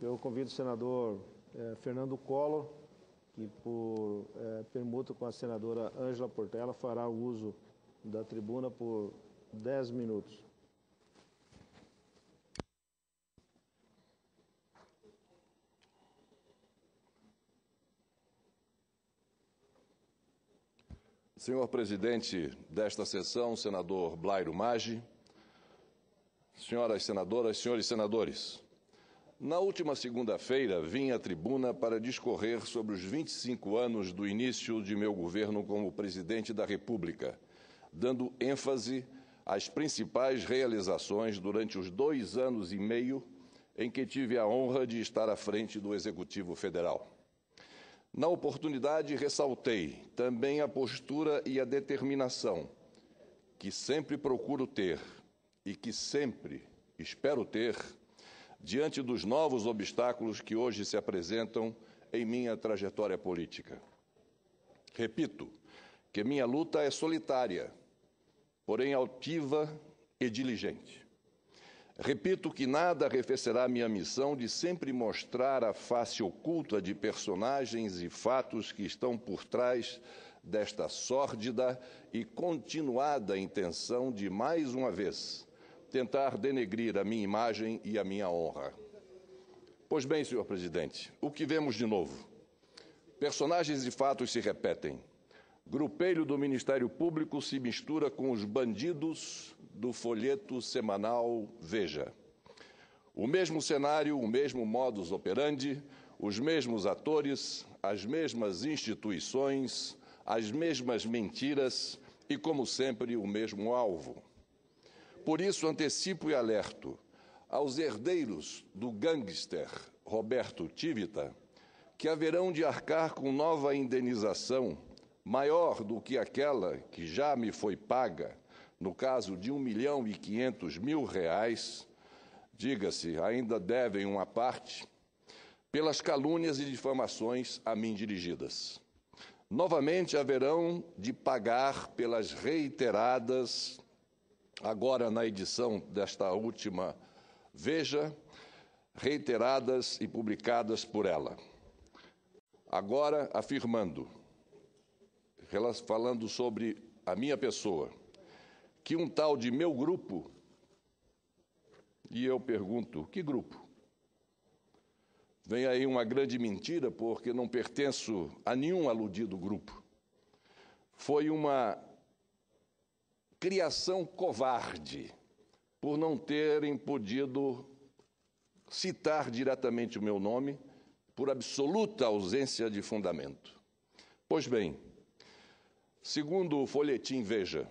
Eu convido o senador eh, Fernando Collor, que por eh, permuta com a senadora Ângela Portela fará uso da tribuna por 10 minutos. Senhor presidente desta sessão, senador Blairo Maggi, senhoras senadoras, senhores senadores, na última segunda-feira, vim à tribuna para discorrer sobre os 25 anos do início de meu governo como presidente da República, dando ênfase às principais realizações durante os dois anos e meio em que tive a honra de estar à frente do Executivo Federal. Na oportunidade, ressaltei também a postura e a determinação que sempre procuro ter e que sempre espero ter diante dos novos obstáculos que hoje se apresentam em minha trajetória política. Repito que minha luta é solitária, porém altiva e diligente. Repito que nada arrefecerá minha missão de sempre mostrar a face oculta de personagens e fatos que estão por trás desta sórdida e continuada intenção de, mais uma vez, tentar denegrir a minha imagem e a minha honra. Pois bem, senhor presidente, o que vemos de novo? Personagens e fatos se repetem. Grupelho do Ministério Público se mistura com os bandidos do folheto semanal Veja. O mesmo cenário, o mesmo modus operandi, os mesmos atores, as mesmas instituições, as mesmas mentiras e, como sempre, o mesmo alvo. Por isso, antecipo e alerto aos herdeiros do gangster Roberto Tivita que haverão de arcar com nova indenização maior do que aquela que já me foi paga, no caso de um milhão e quinhentos mil reais, diga-se, ainda devem uma parte, pelas calúnias e difamações a mim dirigidas. Novamente haverão de pagar pelas reiteradas agora na edição desta última Veja, reiteradas e publicadas por ela. Agora afirmando, falando sobre a minha pessoa, que um tal de meu grupo, e eu pergunto, que grupo? Vem aí uma grande mentira, porque não pertenço a nenhum aludido grupo. Foi uma criação covarde, por não terem podido citar diretamente o meu nome, por absoluta ausência de fundamento. Pois bem, segundo o folhetim Veja,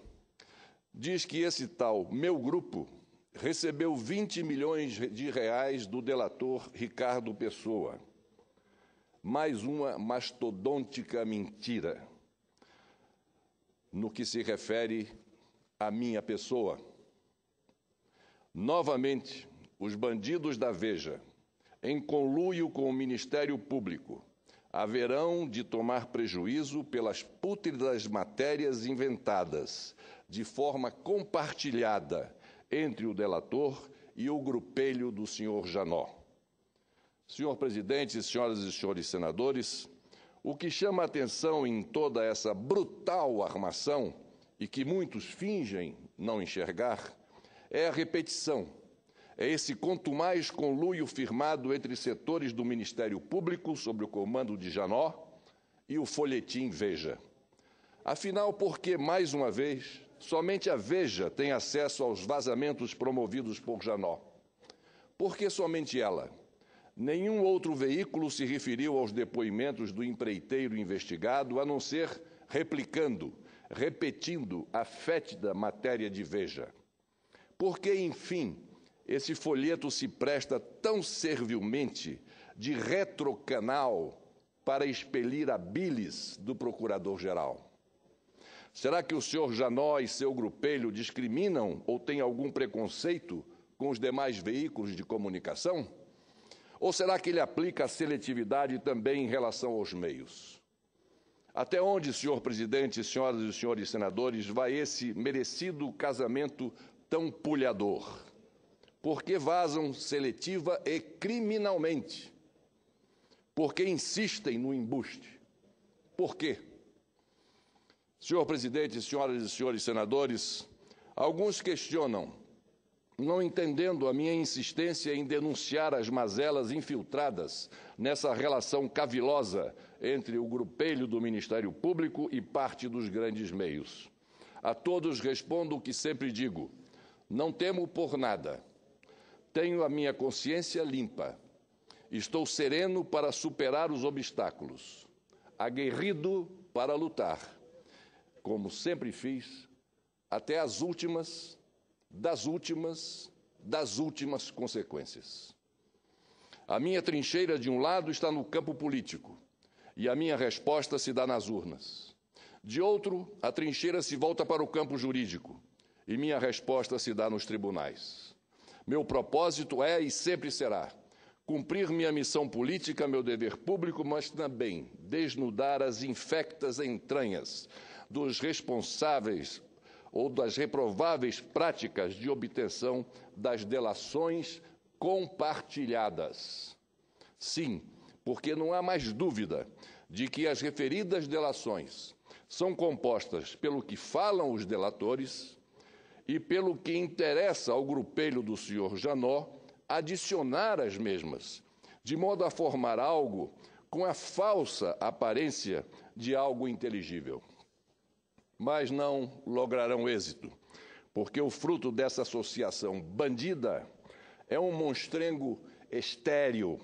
diz que esse tal meu grupo recebeu 20 milhões de reais do delator Ricardo Pessoa. Mais uma mastodôntica mentira no que se refere a minha pessoa. Novamente, os bandidos da Veja, em conluio com o Ministério Público, haverão de tomar prejuízo pelas pútridas matérias inventadas, de forma compartilhada entre o delator e o grupelho do senhor Janó. Senhor presidente, senhoras e senhores senadores, o que chama a atenção em toda essa brutal armação e que muitos fingem não enxergar, é a repetição. É esse conto mais conluio firmado entre setores do Ministério Público, sob o comando de Janó, e o folhetim Veja. Afinal, por que, mais uma vez, somente a Veja tem acesso aos vazamentos promovidos por Janó? Por que somente ela? Nenhum outro veículo se referiu aos depoimentos do empreiteiro investigado, a não ser replicando repetindo a fétida matéria de veja. Porque, enfim, esse folheto se presta tão servilmente de retrocanal para expelir a bilis do procurador-geral? Será que o senhor Janó e seu grupelho discriminam ou têm algum preconceito com os demais veículos de comunicação? Ou será que ele aplica a seletividade também em relação aos meios? Até onde, senhor presidente, senhoras e senhores senadores, vai esse merecido casamento tão pulhador? Porque vazam seletiva e criminalmente. Porque insistem no embuste. Por quê? Senhor presidente, senhoras e senhores senadores, alguns questionam não entendendo a minha insistência em denunciar as mazelas infiltradas nessa relação cavilosa entre o grupelho do Ministério Público e parte dos grandes meios. A todos respondo o que sempre digo: não temo por nada. Tenho a minha consciência limpa. Estou sereno para superar os obstáculos, aguerrido para lutar, como sempre fiz, até as últimas das últimas, das últimas consequências. A minha trincheira, de um lado, está no campo político, e a minha resposta se dá nas urnas. De outro, a trincheira se volta para o campo jurídico, e minha resposta se dá nos tribunais. Meu propósito é e sempre será cumprir minha missão política, meu dever público, mas também desnudar as infectas entranhas dos responsáveis ou das reprováveis práticas de obtenção das delações compartilhadas. Sim, porque não há mais dúvida de que as referidas delações são compostas pelo que falam os delatores e pelo que interessa ao grupelho do senhor Janó adicionar as mesmas, de modo a formar algo com a falsa aparência de algo inteligível mas não lograrão êxito, porque o fruto dessa associação bandida é um monstrengo estéril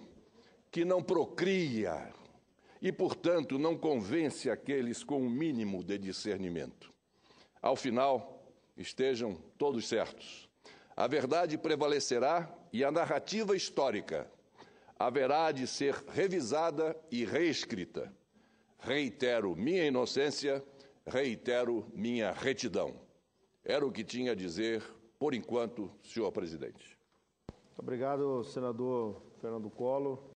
que não procria e, portanto, não convence aqueles com o um mínimo de discernimento. Ao final, estejam todos certos. A verdade prevalecerá e a narrativa histórica haverá de ser revisada e reescrita. Reitero minha inocência reitero minha retidão. Era o que tinha a dizer, por enquanto, senhor presidente. obrigado, senador Fernando Collor.